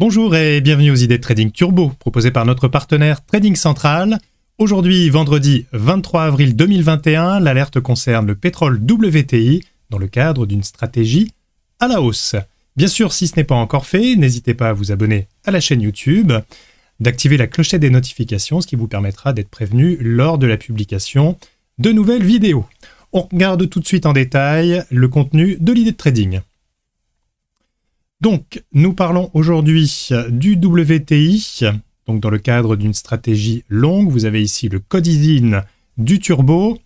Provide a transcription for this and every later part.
Bonjour et bienvenue aux idées de Trading Turbo proposées par notre partenaire Trading Central. Aujourd'hui, vendredi 23 avril 2021, l'alerte concerne le pétrole WTI dans le cadre d'une stratégie à la hausse. Bien sûr, si ce n'est pas encore fait, n'hésitez pas à vous abonner à la chaîne YouTube, d'activer la clochette des notifications, ce qui vous permettra d'être prévenu lors de la publication de nouvelles vidéos. On regarde tout de suite en détail le contenu de l'idée de trading. Donc, nous parlons aujourd'hui euh, du WTI. Donc, dans le cadre d'une stratégie longue, vous avez ici le code du turbo,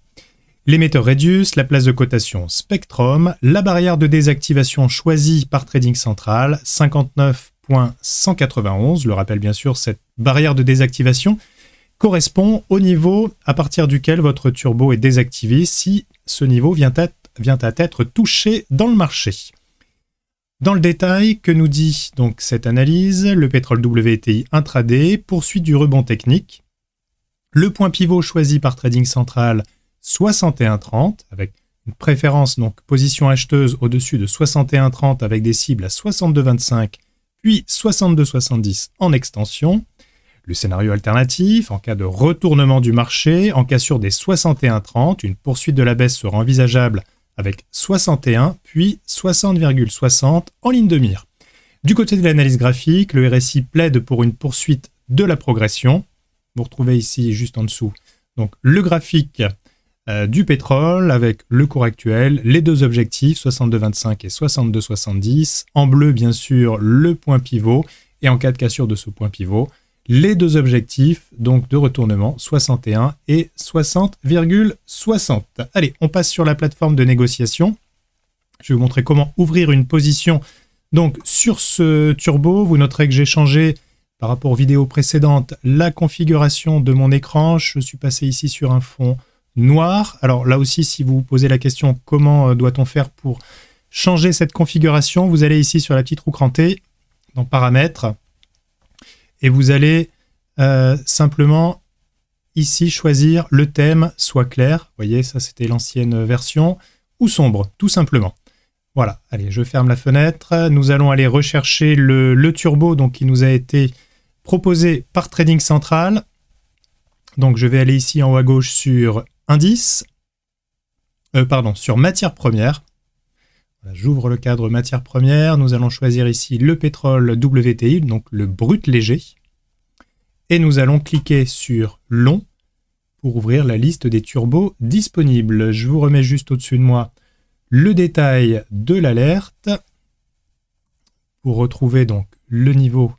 l'émetteur Reduce, la place de cotation Spectrum, la barrière de désactivation choisie par Trading Central, 59.191. Le rappelle bien sûr, cette barrière de désactivation correspond au niveau à partir duquel votre turbo est désactivé si ce niveau vient à être touché dans le marché. Dans le détail, que nous dit donc cette analyse Le pétrole WTI intraday poursuit du rebond technique. Le point pivot choisi par Trading Central 61,30 avec une préférence donc position acheteuse au-dessus de 61,30 avec des cibles à 62,25 puis 62,70 en extension. Le scénario alternatif, en cas de retournement du marché, en cas cassure des 61,30, une poursuite de la baisse sera envisageable avec 61 puis 60,60 en ligne de mire. Du côté de l'analyse graphique, le RSI plaide pour une poursuite de la progression. Vous retrouvez ici juste en dessous donc le graphique euh, du pétrole avec le cours actuel, les deux objectifs 62,25 et 62,70. En bleu bien sûr le point pivot et en cas de cassure de ce point pivot, les deux objectifs donc de retournement 61 et 60,60. Allez, on passe sur la plateforme de négociation. Je vais vous montrer comment ouvrir une position donc sur ce turbo. Vous noterez que j'ai changé par rapport aux vidéos précédentes la configuration de mon écran. Je suis passé ici sur un fond noir. Alors là aussi, si vous vous posez la question comment euh, doit-on faire pour changer cette configuration, vous allez ici sur la petite roue crantée dans paramètres et vous allez euh, simplement ici choisir le thème soit clair, vous voyez ça c'était l'ancienne version, ou sombre tout simplement. Voilà, allez je ferme la fenêtre, nous allons aller rechercher le, turbo donc, qui nous a été proposé par Trading Central. Donc je vais aller ici en haut à gauche sur indice, euh, pardon, sur matière première. J'ouvre le cadre matière première. Nous allons choisir ici le pétrole WTI, donc le brut léger. Et nous allons cliquer sur long pour ouvrir la liste des turbos disponibles. Je vous remets juste au-dessus de moi le détail de l'alerte pour retrouver donc le niveau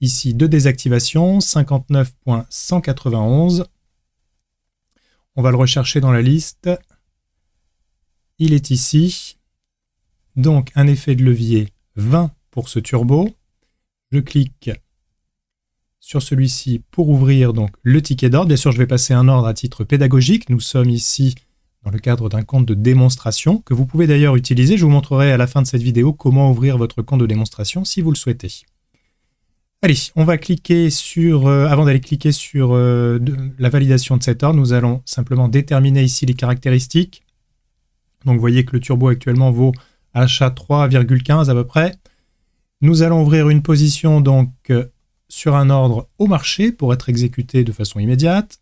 ici de désactivation 59.191. On va le rechercher dans la liste. Il est ici. Donc un effet de levier 20 pour ce turbo. Je clique sur celui-ci pour ouvrir donc le ticket d'ordre. Bien sûr, je vais passer un ordre à titre pédagogique. Nous sommes ici dans le cadre d'un compte de démonstration que vous pouvez d'ailleurs utiliser. Je vous montrerai à la fin de cette vidéo comment ouvrir votre compte de démonstration si vous le souhaitez. Allez, on va cliquer sur, euh, avant d'aller cliquer sur euh, la validation de cet ordre, nous allons simplement déterminer ici les caractéristiques. Donc vous voyez que le turbo actuellement vaut achat 3,15 à peu près. Nous allons ouvrir une position donc euh, sur un ordre au marché pour être exécuté de façon immédiate.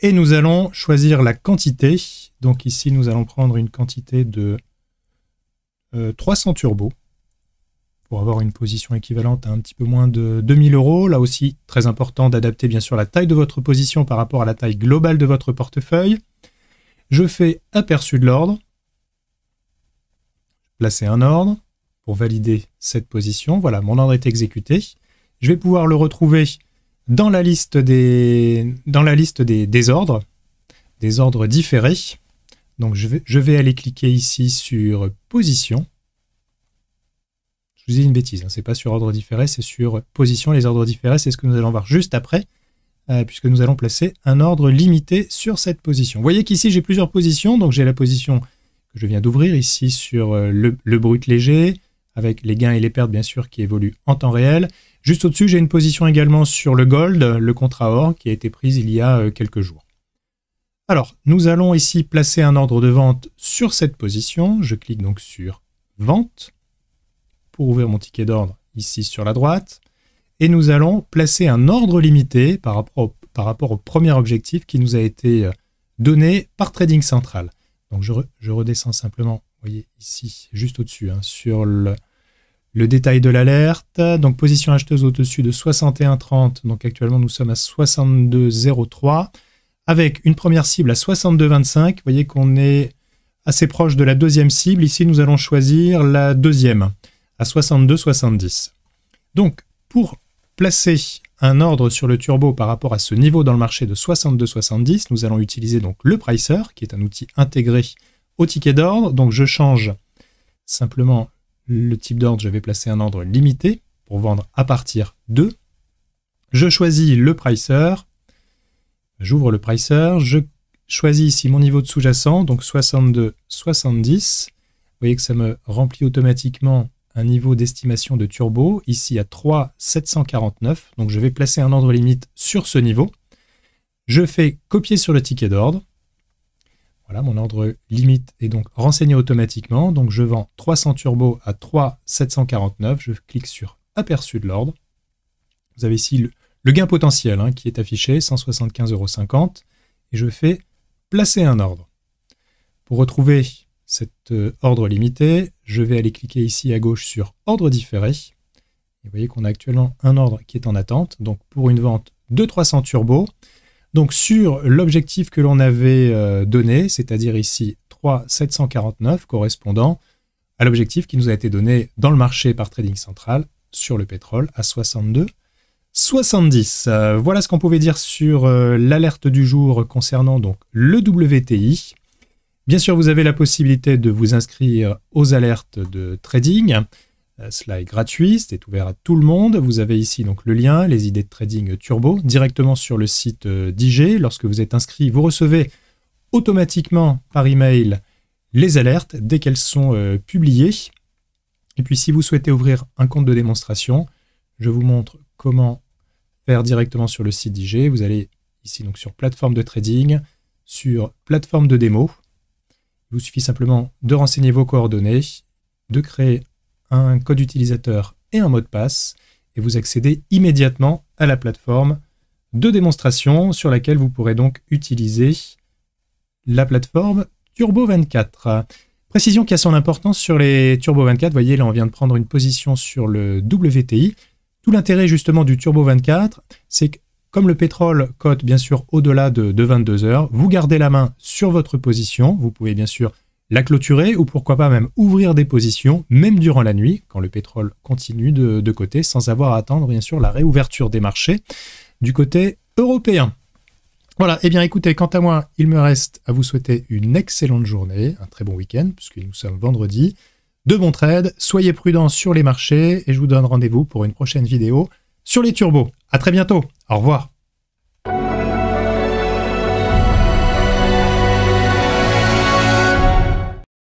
Et nous allons choisir la quantité. Donc ici, nous allons prendre une quantité de 300 euh, turbos pour avoir une position équivalente à un petit peu moins de 2000 euros. Là aussi, très important d'adapter bien sûr la taille de votre position par rapport à la taille globale de votre portefeuille. Je fais aperçu de l'ordre placer un ordre pour valider cette position. Voilà, mon ordre est exécuté. Je vais pouvoir le retrouver dans la liste des, dans la liste des, ordres, des ordres différés. Donc je vais, aller cliquer ici sur position. Je vous dis une bêtise, ce hein, c'est pas sur ordre différé, c'est sur position. Les ordres différés, c'est ce que nous allons voir juste après, euh, puisque nous allons placer un ordre limité sur cette position. Vous voyez qu'ici j'ai plusieurs positions, donc j'ai la position je viens d'ouvrir ici sur euh, le, brut léger, avec les gains et les pertes bien sûr qui évoluent en temps réel. Juste au-dessus, j'ai une position également sur le gold, le contrat or, qui a été prise il y a euh, quelques jours. Alors, nous allons ici placer un ordre de vente sur cette position. Je clique donc sur Vente pour ouvrir mon ticket d'ordre ici sur la droite. Et nous allons placer un ordre limité par rapport au premier objectif qui nous a été euh, donné par Trading Central. Donc je, redescends simplement, vous voyez ici, juste au-dessus, hein, sur le, le, détail de l'alerte. Donc position acheteuse au-dessus de 61,30. Donc actuellement nous sommes à 62,03 avec une première cible à 62,25. Vous voyez qu'on est assez proche de la deuxième cible. Ici nous allons choisir la deuxième à 62,70. Donc pour placer un ordre sur le turbo par rapport à ce niveau dans le marché de 62,70, nous allons utiliser donc le pricer, qui est un outil intégré au ticket d'ordre. Donc je change simplement le type d'ordre, je vais placer un ordre limité pour vendre à partir de. Je choisis le pricer, j'ouvre le pricer, je choisis ici mon niveau de sous-jacent, donc 62,70. Vous voyez que ça me remplit automatiquement un niveau d'estimation de turbo ici à 3,749. Donc je vais placer un ordre limite sur ce niveau. Je fais copier sur le ticket d'ordre. Voilà, mon ordre limite est donc renseigné automatiquement. Donc je vends 300 turbo à 3,749. Je clique sur aperçu de l'ordre. Vous avez ici le, gain potentiel hein, qui est affiché, 175,50 euros. Et je fais placer un ordre. Pour retrouver cet euh, ordre limité, je vais aller cliquer ici à gauche sur ordre différé. vous voyez qu'on a actuellement un ordre qui est en attente, donc pour une vente de 300 turbo. Donc sur l'objectif que l'on avait euh, donné, c'est-à-dire ici 3749 correspondant à l'objectif qui nous a été donné dans le marché par Trading Central sur le pétrole à 62 70. Euh, voilà ce qu'on pouvait dire sur euh, l'alerte du jour concernant donc le WTI. Bien sûr, vous avez la possibilité de vous inscrire aux alertes de trading. Euh, cela est gratuit, c'est ouvert à tout le monde. Vous avez ici donc le lien, les idées de trading turbo, directement sur le site euh, d'IG. Lorsque vous êtes inscrit, vous recevez automatiquement par email les alertes dès qu'elles sont euh, publiées. Et puis si vous souhaitez ouvrir un compte de démonstration, je vous montre comment faire directement sur le site d'IG. Vous allez ici donc sur plateforme de trading, sur plateforme de démo, vous suffit simplement de renseigner vos coordonnées, de créer un code utilisateur et un mot de passe, et vous accédez immédiatement à la plateforme de démonstration sur laquelle vous pourrez donc utiliser la plateforme Turbo 24. Précision qui a son importance sur les Turbo 24, voyez là on vient de prendre une position sur le WTI. Tout l'intérêt justement du Turbo 24, c'est que comme le pétrole cote bien sûr au-delà de, 22 heures, vous gardez la main sur votre position. Vous pouvez bien sûr la clôturer ou pourquoi pas même ouvrir des positions, même durant la nuit, quand le pétrole continue de, de côté, sans avoir à attendre bien sûr la réouverture des marchés du côté européen. Voilà, et eh bien écoutez, quant à moi, il me reste à vous souhaiter une excellente journée, un très bon week-end, puisque nous sommes vendredi. De bons trades, soyez prudents sur les marchés, et je vous donne rendez-vous pour une prochaine vidéo sur les turbos. À très bientôt. Au revoir.